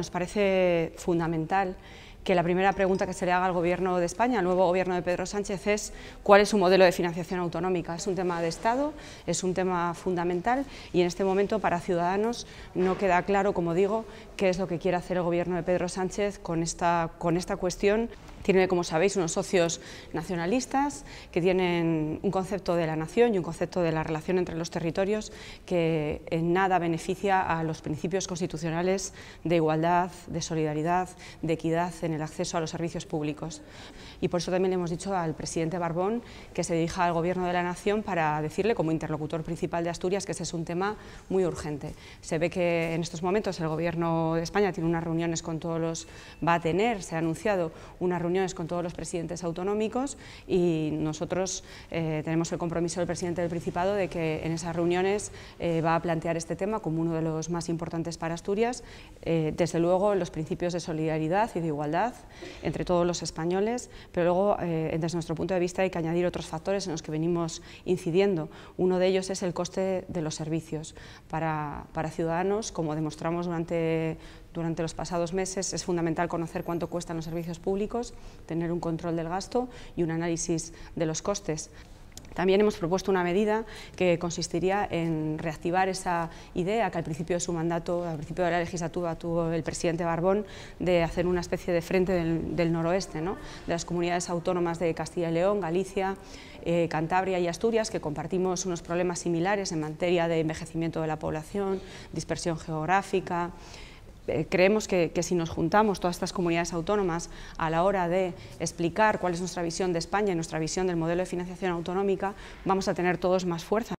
Nos parece fundamental que la primera pregunta que se le haga al Gobierno de España, al nuevo Gobierno de Pedro Sánchez, es cuál es su modelo de financiación autonómica. Es un tema de Estado, es un tema fundamental y en este momento para Ciudadanos no queda claro, como digo, qué es lo que quiere hacer el Gobierno de Pedro Sánchez con esta, con esta cuestión. Tiene, como sabéis, unos socios nacionalistas que tienen un concepto de la nación y un concepto de la relación entre los territorios que en nada beneficia a los principios constitucionales de igualdad, de solidaridad, de equidad el acceso a los servicios públicos. Y por eso también le hemos dicho al presidente Barbón que se dirija al Gobierno de la Nación para decirle, como interlocutor principal de Asturias, que ese es un tema muy urgente. Se ve que en estos momentos el Gobierno de España tiene unas reuniones con todos los... va a tener, se ha anunciado, unas reuniones con todos los presidentes autonómicos y nosotros eh, tenemos el compromiso del presidente del Principado de que en esas reuniones eh, va a plantear este tema como uno de los más importantes para Asturias, eh, desde luego los principios de solidaridad y de igualdad entre todos los españoles, pero luego, eh, desde nuestro punto de vista, hay que añadir otros factores en los que venimos incidiendo. Uno de ellos es el coste de los servicios. Para, ciudadanos, como demostramos durante durante los pasados meses es fundamental conocer cuánto cuestan los servicios públicos, tener un control del gasto y un análisis de los costes. También hemos propuesto una medida que consistiría en reactivar esa idea que al principio de su mandato, al principio de la legislatura, tuvo el presidente Barbón de hacer una especie de frente del, noroeste, de las comunidades autónomas de Castilla y León, Galicia, eh, Cantabria y Asturias, que compartimos unos problemas similares en materia de envejecimiento de la población, dispersión geográfica, eh, creemos que, si nos juntamos todas estas comunidades autónomas a la hora de explicar cuál es nuestra visión de España y nuestra visión del modelo de financiación autonómica, vamos a tener todos más fuerza.